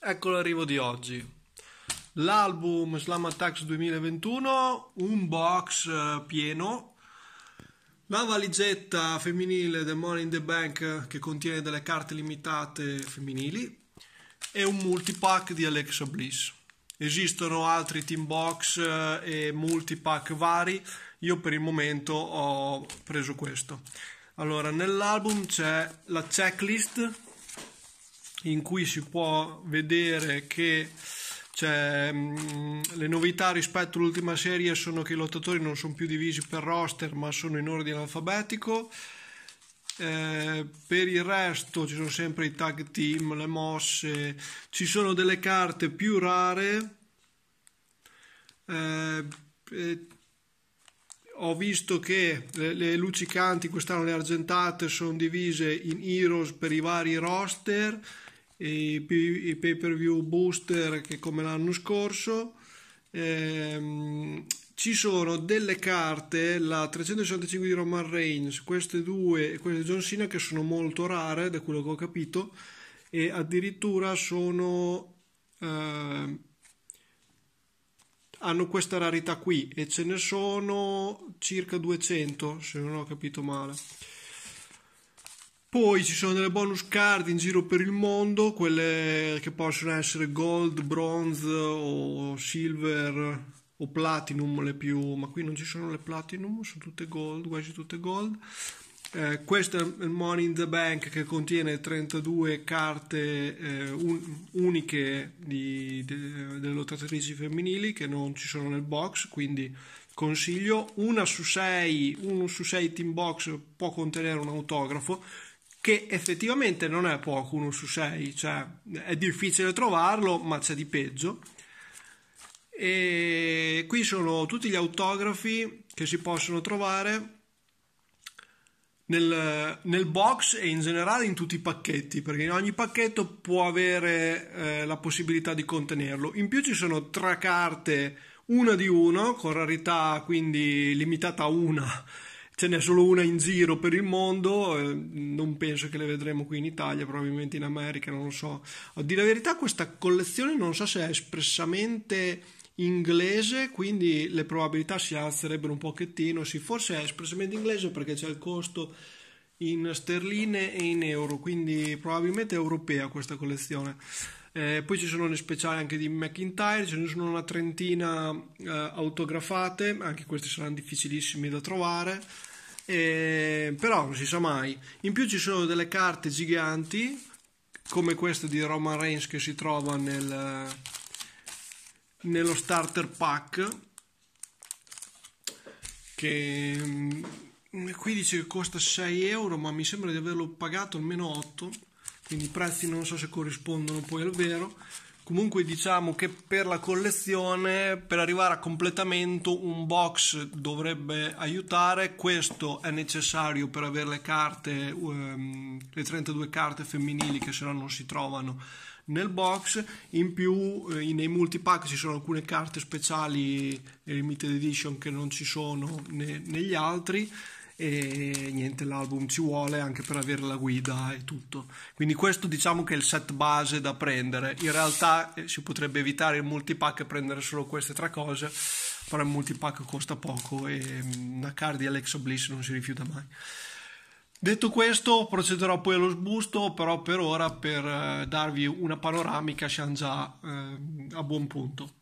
Ecco l'arrivo di oggi. L'album Slam Attacks 2021, un box eh, pieno, la valigetta femminile del Money in the Bank che contiene delle carte limitate femminili e un multipack di Alexa Bliss. Esistono altri team box eh, e multipack vari, io per il momento ho preso questo. Allora, nell'album c'è la checklist in cui si può vedere che cioè, mm, le novità rispetto all'ultima serie sono che i lottatori non sono più divisi per roster ma sono in ordine alfabetico. Eh, per il resto ci sono sempre i tag team, le mosse, ci sono delle carte più rare. Eh, eh, ho visto che le, le luccicanti quest'anno le argentate sono divise in heroes per i vari roster i, i pay per view booster che come l'anno scorso. Ehm, ci sono delle carte, la 365 di Roman Reigns, queste due e quelle di John Cena che sono molto rare, da quello che ho capito, e addirittura sono... Eh, hanno questa rarità qui e ce ne sono circa 200, se non ho capito male. Poi ci sono delle bonus card in giro per il mondo, quelle che possono essere gold, bronze o silver o platinum le più, ma qui non ci sono le platinum, sono tutte gold, quasi tutte gold. Eh, questo è il Money in the Bank che contiene 32 carte eh, un, uniche di, de, delle lottatrici femminili che non ci sono nel box, quindi consiglio una su 6, uno su 6 team box può contenere un autografo che effettivamente non è poco, uno su sei, cioè è difficile trovarlo, ma c'è di peggio. E qui sono tutti gli autografi che si possono trovare nel, nel, box e in generale in tutti i pacchetti, perché in ogni pacchetto può avere eh, la possibilità di contenerlo. In più ci sono tre carte, una di uno, con rarità quindi limitata a una ce n'è solo una in giro per il mondo, eh, non penso che le vedremo qui in Italia, probabilmente in America, non lo so. A dire la verità, questa collezione non so se è espressamente inglese, quindi le probabilità si alzerebbero un pochettino. Sì, forse è espressamente inglese perché c'è il costo in sterline e in euro, quindi probabilmente è europea questa collezione. Eh, poi ci sono le speciali anche di McIntyre, ce ne sono una trentina eh, autografate, anche queste saranno difficilissime da trovare. Eh, però non si sa mai. In più ci sono delle carte giganti, come questa di Roman Reigns che si trova nel, nello starter pack. Che mm, qui dice che costa 6 euro, ma mi sembra di averlo pagato almeno 8 quindi i prezzi non so se corrispondono poi al vero comunque diciamo che per la collezione per arrivare a completamento un box dovrebbe aiutare questo è necessario per avere le carte ehm, le 32 carte femminili che se no non si trovano nel box in più eh, nei multipack ci sono alcune carte speciali eh, limited edition che non ci sono ne, negli altri e niente, l'album ci vuole anche per avere la guida e tutto. Quindi questo diciamo che è il set base da prendere. In realtà eh, si potrebbe evitare il multipack e prendere solo queste tre cose, però il multipack costa poco e mm, una card di Alexa Bliss non si rifiuta mai. Detto questo, procederò poi allo sbusto, però per ora per eh, darvi una panoramica siamo già eh, a buon punto.